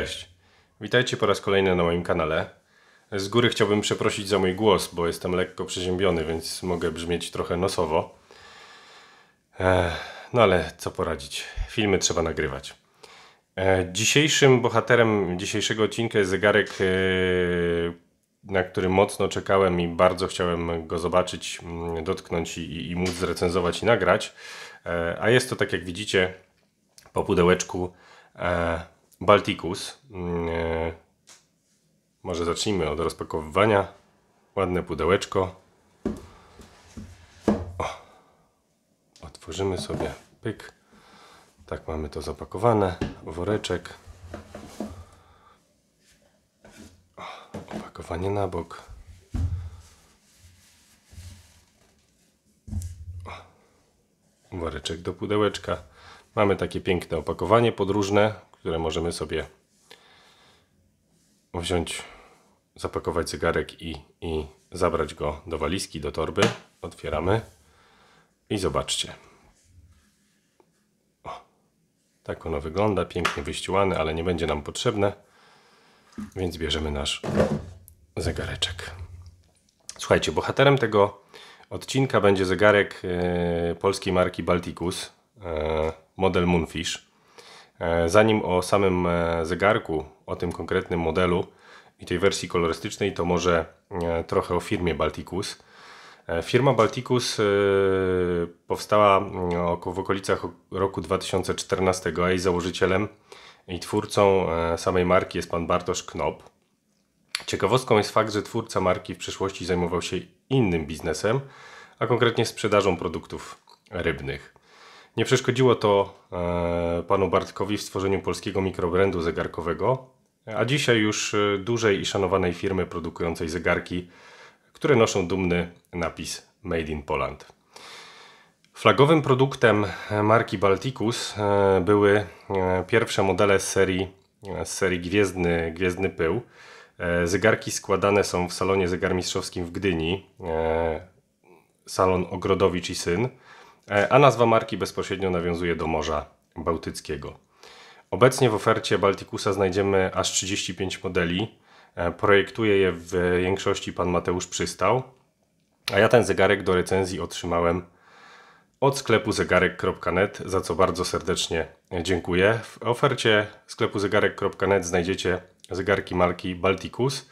Cześć, witajcie po raz kolejny na moim kanale. Z góry chciałbym przeprosić za mój głos, bo jestem lekko przeziębiony, więc mogę brzmieć trochę nosowo. no ale co poradzić, filmy trzeba nagrywać. dzisiejszym bohaterem dzisiejszego odcinka jest zegarek, e, na który mocno czekałem i bardzo chciałem go zobaczyć, mm, dotknąć i, i móc zrecenzować i nagrać. a jest to, tak jak widzicie, po pudełeczku e, Balticus. Mm, e, może zacznijmy od rozpakowywania. Ładne pudełeczko. O. Otworzymy sobie pyk. Tak mamy to zapakowane. Woreczek. O. Opakowanie na bok. O. Woreczek do pudełeczka. Mamy takie piękne opakowanie podróżne, które możemy sobie wziąć, zapakować zegarek i, i zabrać go do walizki, do torby. Otwieramy i zobaczcie. O, tak ono wygląda, pięknie wyściłane, ale nie będzie nam potrzebne, więc bierzemy nasz zegareczek. Słuchajcie, bohaterem tego odcinka będzie zegarek e, polskiej marki Balticus, e, model Moonfish. E, zanim o samym e, zegarku, o tym konkretnym modelu i tej wersji kolorystycznej, to może e, trochę o firmie Balticus. Firma Balticus powstała mm, w okolicach roku 2014, a jej założycielem i twórcą samej marki jest pan Bartosz Knop. Ciekawostką jest fakt, że twórca marki w przeszłości zajmował się innym biznesem, a konkretnie sprzedażą produktów rybnych. Nie przeszkodziło to e, panu Bartkowi w stworzeniu polskiego mikrobrandu zegarkowego, a dzisiaj już e, dużej i szanowanej firmy produkującej zegarki, które noszą dumny napis Made in Poland. Flagowym produktem marki Balticus e, były pierwsze modele z serii, z serii Gwiezdny, Gwiezdny Pył. Zegarki składane są w salonie zegarmistrzowskim w Gdyni, salon Ogrodowicz i Syn. E, a nazwa marki bezpośrednio nawiązuje do Morza Bałtyckiego. Obecnie w ofercie Balticus'a znajdziemy aż 35 modeli. E, projektuje je w większości pan Mateusz Przystał, a ja ten zegarek do recenzji otrzymałem od sklepu zegarek.net, za co bardzo serdecznie dziękuję. W ofercie sklepu zegarek.net znajdziecie zegarki marki Balticus,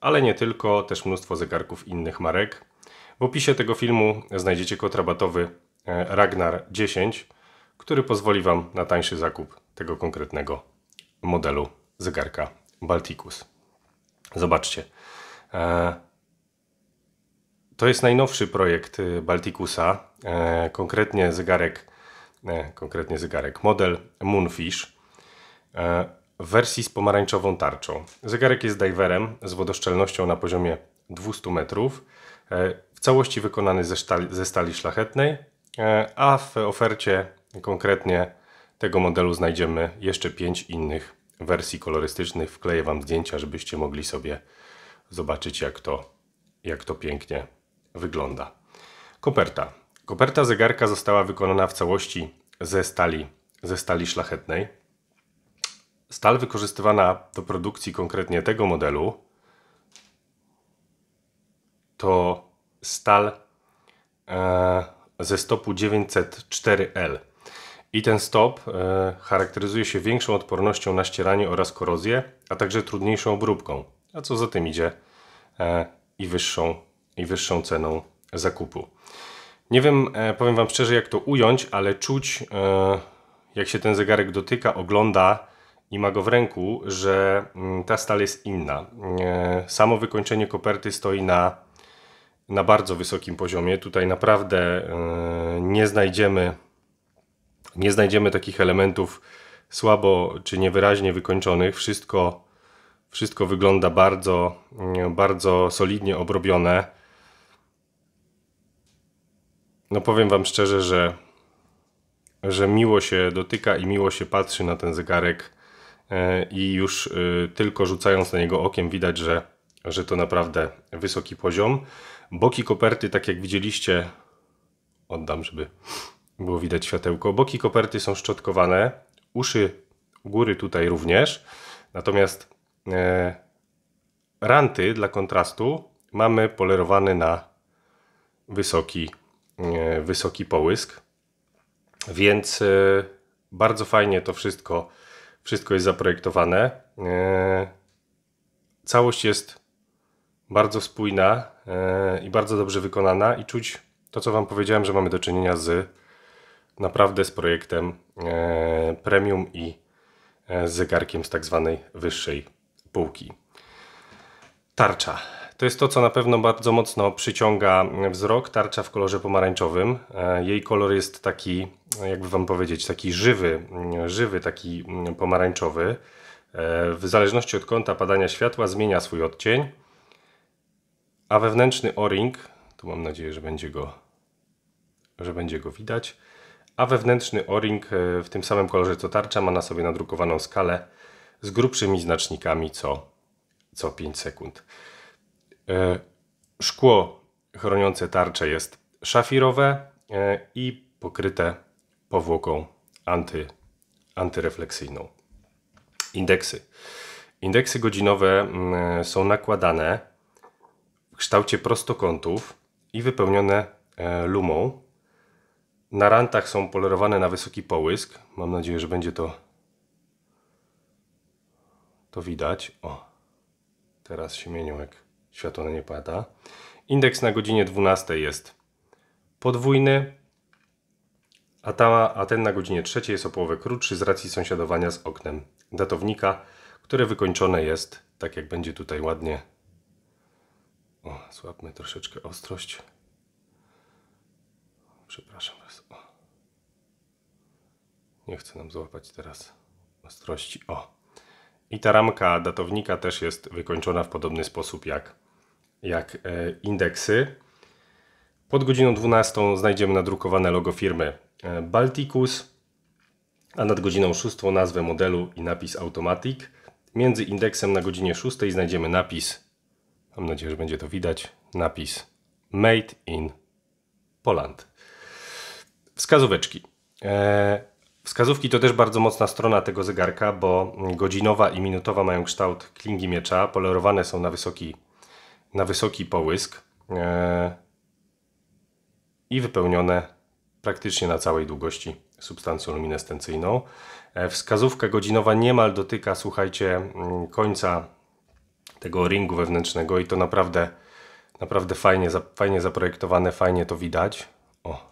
ale nie tylko, też mnóstwo zegarków innych marek. W opisie tego filmu znajdziecie kod rabatowy E, Ragnar 10, który pozwoli Wam na tańszy zakup tego konkretnego modelu zegarka Balticus. Zobaczcie. E, to jest najnowszy projekt e, Balticusa, konkretnie zegarek, konkretnie zegarek, model Moonfish w wersji z pomarańczową tarczą. Zegarek jest diverem z wodoszczelnością na poziomie 200 metrów, w całości wykonany ze stali, ze stali szlachetnej, E, a w ofercie konkretnie tego modelu znajdziemy jeszcze 5 innych wersji kolorystycznych. Wkleję Wam zdjęcia, żebyście mogli sobie zobaczyć jak to, jak to pięknie wygląda. Koperta. Koperta zegarka została wykonana w całości ze stali, ze stali szlachetnej. Stal wykorzystywana do produkcji konkretnie tego modelu to stal e, ze stopu 904L. I ten stop e, charakteryzuje się większą odpornością na ścieranie oraz korozję, a także trudniejszą obróbką, a co za tym idzie e, i wyższą, i wyższą ceną zakupu. Nie wiem, e, powiem Wam szczerze, jak to ująć, ale czuć, jak się ten zegarek dotyka, ogląda i ma go w ręku, że mm, ta stal jest inna. Samo wykończenie koperty stoi na na bardzo wysokim poziomie. Tutaj naprawdę e, nie znajdziemy, nie znajdziemy takich elementów słabo czy niewyraźnie wykończonych. Wszystko, wszystko wygląda bardzo, e, bardzo solidnie obrobione. No powiem Wam szczerze, że, że miło się dotyka i miło się patrzy na ten zegarek e, i już tylko rzucając na niego okiem widać, że, że to naprawdę wysoki poziom. Boki koperty, tak jak widzieliście, oddam, żeby było widać światełko. Boki koperty są szczotkowane, uszy góry tutaj również. Natomiast e, ranty dla kontrastu mamy polerowane na wysoki, e, wysoki połysk. Więc e, bardzo fajnie to wszystko, wszystko jest zaprojektowane. E, całość jest bardzo spójna e, i bardzo dobrze wykonana i czuć to, co Wam powiedziałem, że mamy do czynienia z naprawdę z projektem e, premium i e, z zegarkiem z tak zwanej wyższej półki. Tarcza. To jest to, co na pewno bardzo mocno przyciąga wzrok. Tarcza w kolorze pomarańczowym. Jej kolor jest taki, jakby Wam powiedzieć, taki żywy, mm, żywy, taki mm, pomarańczowy. W zależności od kąta padania światła zmienia swój odcień. A wewnętrzny o-ring, tu mam nadzieję, że będzie go, że będzie go widać, a wewnętrzny o-ring e, w tym samym kolorze co tarcza ma na sobie nadrukowaną skalę z grubszymi znacznikami co, co 5 sekund. E, szkło chroniące tarczę jest szafirowe e, i pokryte powłoką anty, antyrefleksyjną. Indeksy. Indeksy godzinowe mm, są nakładane kształcie prostokątów i wypełnione e, lumą. Na rantach są polerowane na wysoki połysk. Mam nadzieję, że będzie to to widać. O, teraz się mienią, jak światło na nie pada. Indeks na godzinie 12 jest podwójny, a, ta, a ten na godzinie 3 jest o połowę krótszy z racji sąsiadowania z oknem datownika, które wykończone jest, tak jak będzie tutaj ładnie o, złapmy troszeczkę ostrość. Przepraszam was. O. Nie chcę nam złapać teraz ostrości. O. I ta ramka datownika też jest wykończona w podobny sposób jak, jak e, indeksy. Pod godziną 12 znajdziemy nadrukowane logo firmy e, Balticus, a nad godziną 6 nazwę modelu i napis Automatic. Między indeksem na godzinie 6 znajdziemy napis mam nadzieję, że będzie to widać, napis Made in Poland. Wskazóweczki. E, wskazówki to też bardzo mocna strona tego zegarka, bo godzinowa i minutowa mają kształt klingi miecza, polerowane są na wysoki, na wysoki połysk e, i wypełnione praktycznie na całej długości substancją luminescencyjną. E, wskazówka godzinowa niemal dotyka, słuchajcie, mm, końca tego ringu wewnętrznego i to naprawdę, naprawdę fajnie, fajnie zaprojektowane, fajnie to widać. O,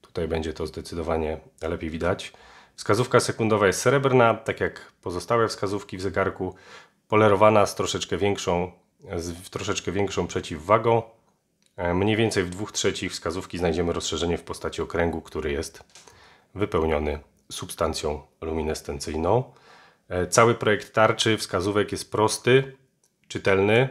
tutaj będzie to zdecydowanie lepiej widać. Wskazówka sekundowa jest srebrna, tak jak pozostałe wskazówki w zegarku, polerowana z troszeczkę większą, z troszeczkę większą przeciwwagą. E, mniej więcej w dwóch trzecich wskazówki znajdziemy rozszerzenie w postaci okręgu, który jest wypełniony substancją luminescencyjną. E, cały projekt tarczy wskazówek jest prosty, czytelny,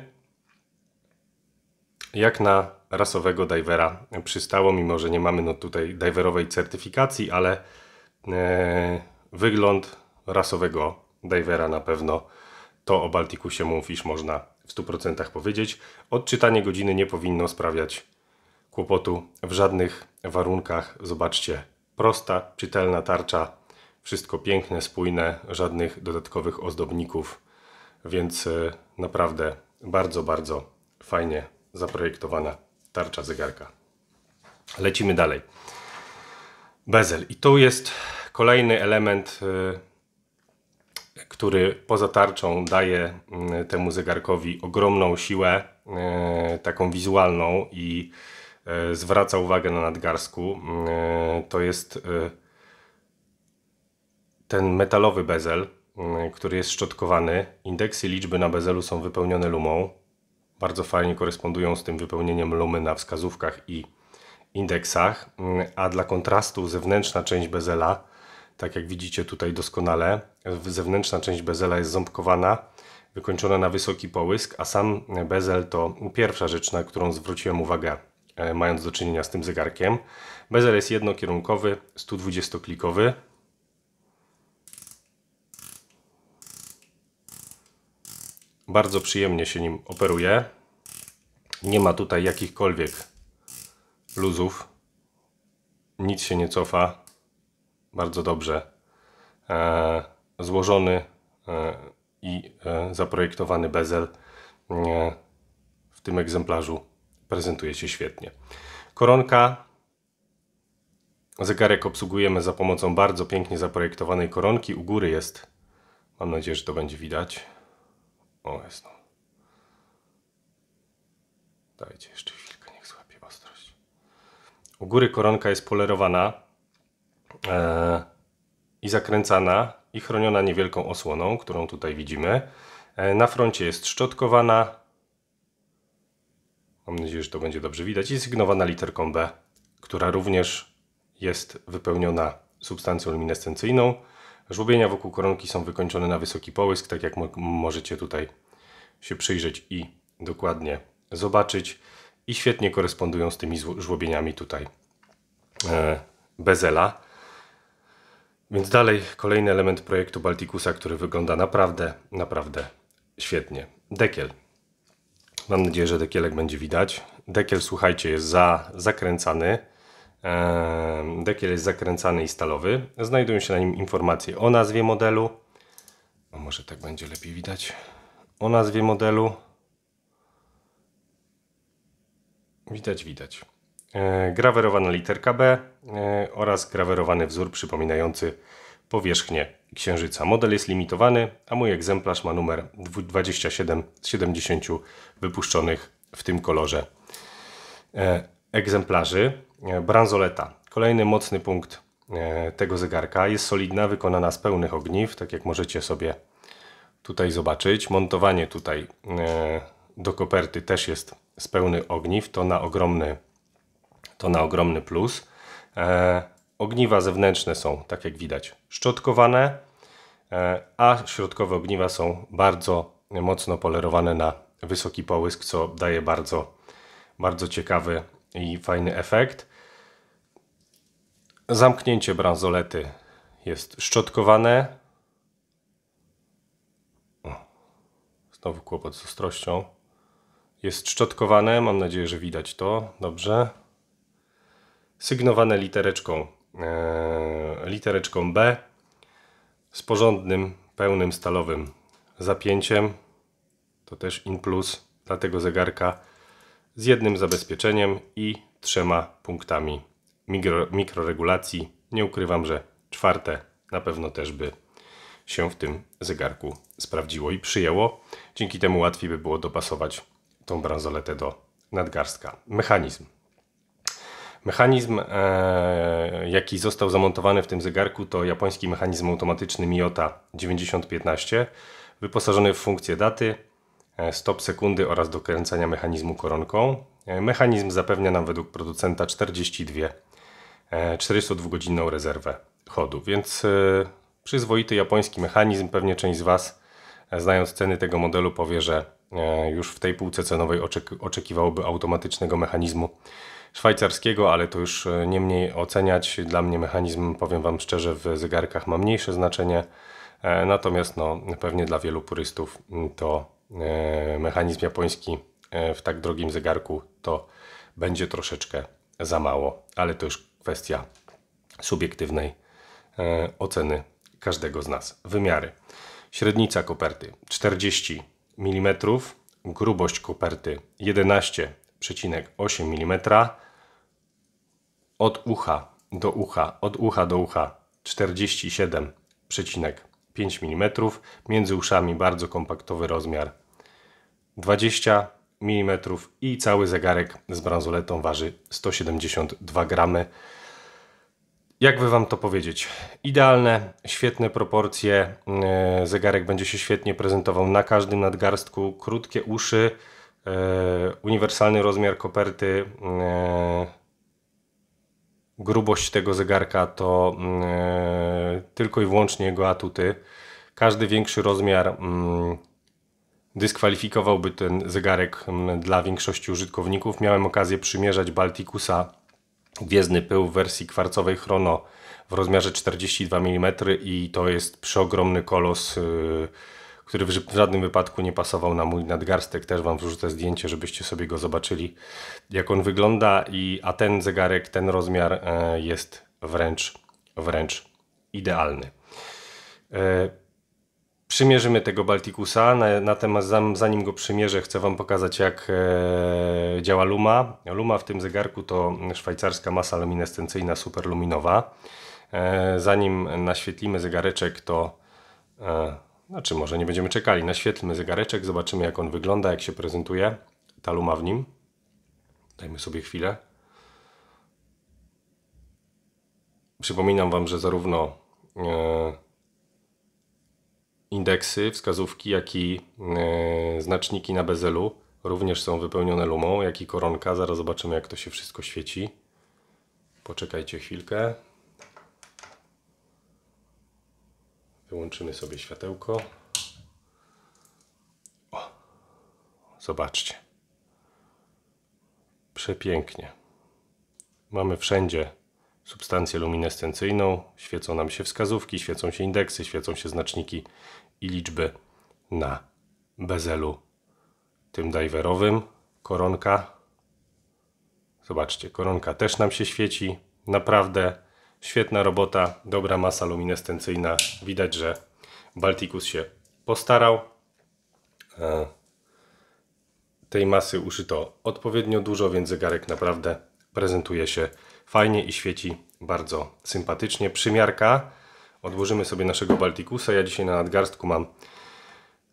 jak na rasowego divera przystało, mimo że nie mamy no tutaj diverowej certyfikacji, ale e, wygląd rasowego divera na pewno to o Baltiku się mówisz można w 100% powiedzieć. Odczytanie godziny nie powinno sprawiać kłopotu w żadnych warunkach. Zobaczcie, prosta, czytelna tarcza wszystko piękne, spójne, żadnych dodatkowych ozdobników, więc e, naprawdę bardzo, bardzo fajnie zaprojektowana tarcza zegarka. Lecimy dalej. Bezel. I tu jest kolejny element, e, który poza tarczą daje mm, temu zegarkowi ogromną siłę, e, taką wizualną i zwraca uwagę na nadgarstku. Mm, to jest ten metalowy bezel, mm, który jest szczotkowany. Indeksy liczby na bezelu są wypełnione lumą. Bardzo fajnie korespondują z tym wypełnieniem lumy na wskazówkach i indeksach. Mm, a dla kontrastu zewnętrzna część bezela, tak jak widzicie tutaj doskonale, zewnętrzna część bezela jest ząbkowana, wykończona na wysoki połysk, a sam bezel to pierwsza rzecz, na którą zwróciłem uwagę e, mając do czynienia z tym zegarkiem. Bezel jest jednokierunkowy, 120-klikowy, Bardzo przyjemnie się nim operuje. Nie ma tutaj jakichkolwiek luzów. Nic się nie cofa. Bardzo dobrze e, złożony e, i e, zaprojektowany bezel e, w tym egzemplarzu prezentuje się świetnie. Koronka Zegarek obsługujemy za pomocą bardzo pięknie zaprojektowanej koronki. U góry jest, mam nadzieję, że to będzie widać, o, jest no. Dajcie jeszcze chwilkę, niech złapie ostrość. U góry koronka jest polerowana e, i zakręcana i chroniona niewielką osłoną, którą tutaj widzimy. E, na froncie jest szczotkowana. Mam nadzieję, że to będzie dobrze widać. I sygnowana literką B, która również jest wypełniona substancją luminescencyjną. Żłobienia wokół koronki są wykończone na wysoki połysk, tak jak możecie tutaj się przyjrzeć i dokładnie zobaczyć. I świetnie korespondują z tymi żłobieniami tutaj e, Bezela. Więc dalej kolejny element projektu Baltikusa, który wygląda naprawdę, naprawdę świetnie. Dekiel. Mam nadzieję, że dekielek będzie widać. Dekiel, słuchajcie, jest za, zakręcany. Dekiel jest zakręcany i stalowy. Znajdują się na nim informacje o nazwie modelu. O, może tak będzie lepiej widać. O nazwie modelu. Widać, widać. E, grawerowana literka B e, oraz grawerowany wzór przypominający powierzchnię księżyca. Model jest limitowany, a mój egzemplarz ma numer 27 z 70 wypuszczonych w tym kolorze e, egzemplarzy. E, bransoleta, kolejny mocny punkt e, tego zegarka. Jest solidna, wykonana z pełnych ogniw, tak jak możecie sobie tutaj zobaczyć. Montowanie tutaj e, do koperty też jest z pełnych ogniw, to na ogromny, to na ogromny plus. Ogniwa zewnętrzne są, tak jak widać, szczotkowane, a środkowe ogniwa są bardzo mocno polerowane na wysoki połysk, co daje bardzo, bardzo ciekawy i fajny efekt. Zamknięcie bransolety jest szczotkowane. Znowu kłopot z ostrością. Jest szczotkowane, mam nadzieję, że widać to dobrze. Sygnowane litereczką, e, litereczką B z porządnym, pełnym stalowym zapięciem. To też in plus dla tego zegarka z jednym zabezpieczeniem i trzema punktami mikro, mikroregulacji. Nie ukrywam, że czwarte na pewno też by się w tym zegarku sprawdziło i przyjęło. Dzięki temu łatwiej by było dopasować tą bransoletę do nadgarstka. Mechanizm. Mechanizm, e, jaki został zamontowany w tym zegarku, to japoński mechanizm automatyczny Miota 9015, wyposażony w funkcję daty, E, stop sekundy oraz dokręcania mechanizmu koronką. E, mechanizm zapewnia nam według producenta 42 42-godzinną e, rezerwę chodu, więc przyzwoity japoński mechanizm. Pewnie część z Was, znając ceny tego modelu, powie, że już w tej półce cenowej oczekiwałoby automatycznego mechanizmu szwajcarskiego, ale to już nie mniej oceniać. Dla mnie mechanizm, powiem Wam szczerze, w zegarkach ma mniejsze znaczenie. Natomiast no, pewnie dla wielu purystów mm, to E, mechanizm japoński e, w tak drogim zegarku to będzie troszeczkę za mało, ale to już kwestia subiektywnej e, oceny każdego z nas. Wymiary. Średnica koperty 40 mm, grubość koperty 11,8 mm, od ucha do ucha, od ucha do ucha 47,8 mm, 5 mm, między uszami bardzo kompaktowy rozmiar 20 mm i cały zegarek z bransoletą waży 172 gramy. Jakby Wam to powiedzieć? Idealne, świetne proporcje, e, zegarek będzie się świetnie prezentował na każdym nadgarstku, krótkie uszy, e, uniwersalny rozmiar koperty, e, grubość tego zegarka to mm, e, tylko i wyłącznie jego atuty. Każdy większy rozmiar mm, dyskwalifikowałby ten zegarek mm, dla większości użytkowników. Miałem okazję przymierzać Balticusa Gwiezdny Pył w wersji kwarcowej Chrono w rozmiarze 42 mm i to jest przeogromny kolos y, który w żadnym wypadku nie pasował na mój nadgarstek. Też Wam wrzucę zdjęcie, żebyście sobie go zobaczyli, jak on wygląda. I, a ten zegarek, ten rozmiar e, jest wręcz, wręcz idealny. E, przymierzymy tego na natomiast zanim go przymierzę, chcę Wam pokazać jak e, działa luma. Luma w tym zegarku to szwajcarska masa luminescencyjna superluminowa. Zanim naświetlimy zegareczek, to znaczy, może nie będziemy czekali. Naświetlmy zegareczek, zobaczymy jak on wygląda, jak się prezentuje. Ta luma w nim. Dajmy sobie chwilę. Przypominam Wam, że zarówno e, indeksy, wskazówki, jak i e, znaczniki na bezelu również są wypełnione lumą, jak i koronka. Zaraz zobaczymy, jak to się wszystko świeci. Poczekajcie chwilkę. Wyłączymy sobie światełko. O, zobaczcie. Przepięknie. Mamy wszędzie substancję luminescencyjną, świecą nam się wskazówki, świecą się indeksy, świecą się znaczniki i liczby na bezelu tym diverowym. Koronka. Zobaczcie, koronka też nam się świeci. Naprawdę Świetna robota, dobra masa luminescencyjna. Widać, że Balticus się postarał. E, tej masy użyto odpowiednio dużo, więc zegarek naprawdę prezentuje się fajnie i świeci bardzo sympatycznie. Przymiarka. Odłożymy sobie naszego Balticusa. Ja dzisiaj na nadgarstku mam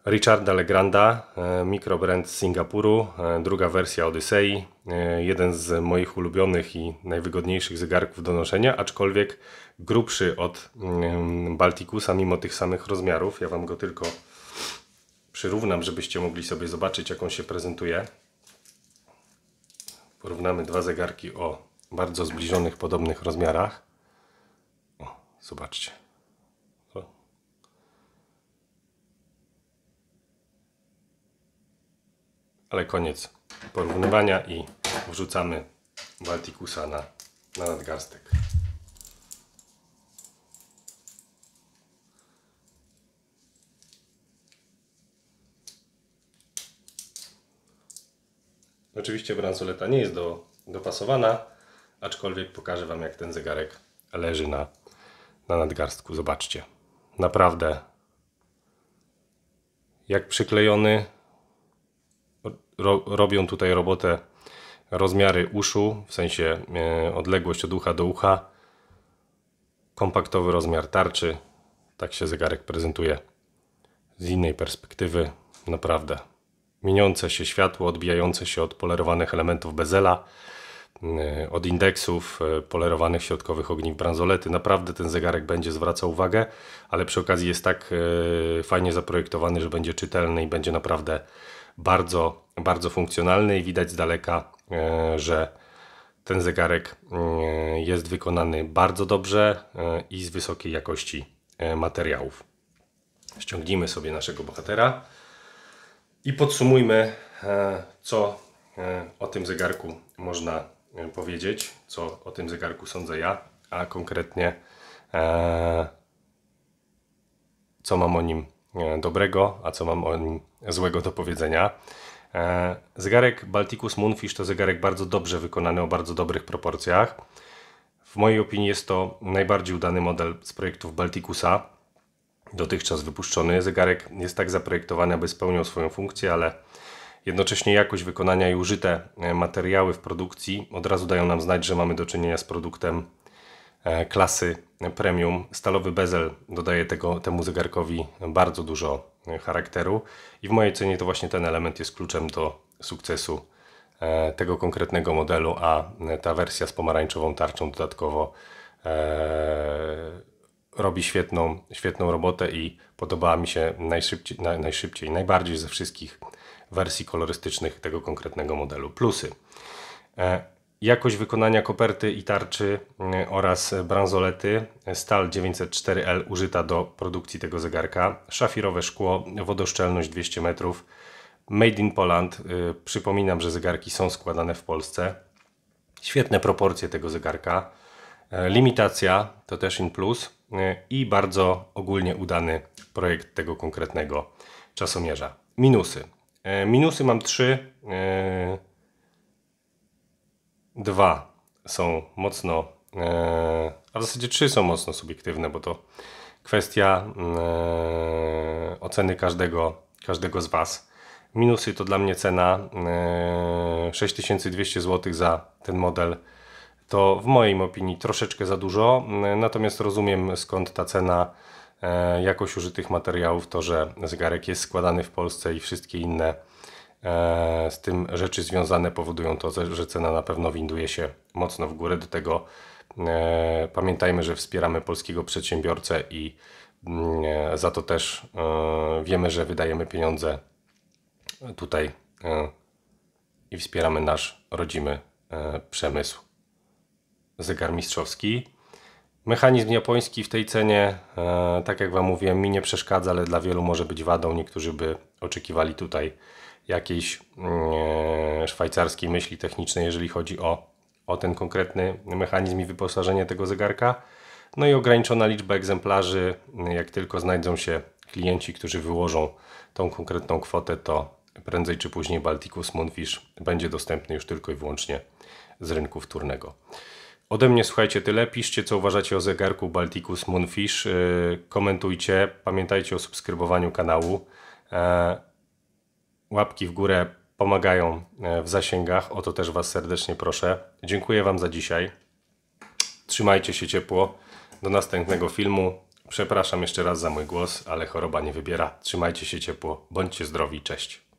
Richarda Legranda, e, mikrobrand z Singapuru, e, druga wersja Odyssey, e, jeden z moich ulubionych i najwygodniejszych zegarków do noszenia, aczkolwiek grubszy od Balticusa mimo tych samych rozmiarów. Ja Wam go tylko przyrównam, żebyście mogli sobie zobaczyć jak on się prezentuje. Porównamy dwa zegarki o bardzo zbliżonych, podobnych rozmiarach. O, zobaczcie. ale koniec porównywania i wrzucamy Balticusa na, na nadgarstek. Oczywiście bransoleta nie jest do, dopasowana, aczkolwiek pokażę Wam jak ten zegarek leży na, na nadgarstku. Zobaczcie, naprawdę jak przyklejony ro, robią tutaj robotę rozmiary uszu, w sensie e, odległość od ucha do ucha, kompaktowy rozmiar tarczy. Tak się zegarek prezentuje z innej perspektywy. Naprawdę. Mieniące się światło, odbijające się od polerowanych elementów bezela, e, od indeksów, e, polerowanych środkowych ogniw bransolety. Naprawdę ten zegarek będzie zwracał uwagę, ale przy okazji jest tak fajnie zaprojektowany, że będzie czytelny i będzie naprawdę bardzo, bardzo funkcjonalny i widać z daleka, e, że ten zegarek e, jest wykonany bardzo dobrze e, i z wysokiej jakości materiałów. Ściągnijmy sobie naszego bohatera i podsumujmy, co o tym zegarku można powiedzieć, co o tym zegarku sądzę ja, a konkretnie co mam o nim dobrego, a co mam o nim złego do powiedzenia. E, zegarek Balticus Moonfish to zegarek bardzo dobrze wykonany, o bardzo dobrych proporcjach. W mojej opinii jest to najbardziej udany model z projektów Balticusa dotychczas wypuszczony. Zegarek jest tak zaprojektowany, aby spełniał swoją funkcję, ale jednocześnie jakość wykonania i użyte e, materiały w produkcji od razu dają nam znać, że mamy do czynienia z produktem E, klasy premium. Stalowy bezel dodaje tego, temu zegarkowi bardzo dużo e, charakteru i w mojej cenie to właśnie ten element jest kluczem do sukcesu e, tego konkretnego modelu, a ta wersja z pomarańczową tarczą dodatkowo robi świetną, świetną robotę i podobała mi się najszybciej, najszybciej, najbardziej ze wszystkich wersji kolorystycznych tego konkretnego modelu. Plusy. Jakość wykonania koperty i tarczy mm, oraz bransolety stal 904L użyta do produkcji tego zegarka, szafirowe szkło, wodoszczelność 200 metrów, made in Poland. Y, przypominam, że zegarki są składane w Polsce. Świetne proporcje tego zegarka. E, limitacja to też in plus e, i bardzo ogólnie udany projekt tego konkretnego czasomierza. Minusy. E, minusy mam trzy dwa są mocno, e, a w zasadzie trzy są mocno subiektywne, bo to kwestia e, oceny każdego, każdego z Was. Minusy to dla mnie cena 6200 e, zł za ten model. To w mojej opinii troszeczkę za dużo, natomiast rozumiem skąd ta cena jakość użytych materiałów, to że zegarek jest składany w Polsce i wszystkie inne E, z tym rzeczy związane powodują to, że cena na pewno winduje się mocno w górę. Do tego e, pamiętajmy, że wspieramy polskiego przedsiębiorcę i mm, e, za to też wiemy, że wydajemy pieniądze tutaj i wspieramy nasz rodzimy przemysł zegarmistrzowski. Mechanizm japoński w tej cenie, tak jak Wam mówiłem, mi nie przeszkadza, ale dla wielu może być wadą. Niektórzy by oczekiwali tutaj jakiejś mm, szwajcarskiej myśli technicznej, jeżeli chodzi o, o ten konkretny mechanizm i wyposażenie tego zegarka. No i ograniczona liczba egzemplarzy. Jak tylko znajdą się klienci, którzy wyłożą tą konkretną kwotę, to prędzej czy później Balticus Moonfish będzie dostępny już tylko i wyłącznie z rynku wtórnego. Ode mnie słuchajcie tyle. Piszcie, co uważacie o zegarku Balticus Moonfish. Y, komentujcie. Pamiętajcie o subskrybowaniu kanału. E, Łapki w górę pomagają e, w zasięgach, o to też Was serdecznie proszę. Dziękuję Wam za dzisiaj. Trzymajcie się ciepło. Do następnego filmu. Przepraszam jeszcze raz za mój głos, ale choroba nie wybiera. Trzymajcie się ciepło, bądźcie zdrowi, cześć.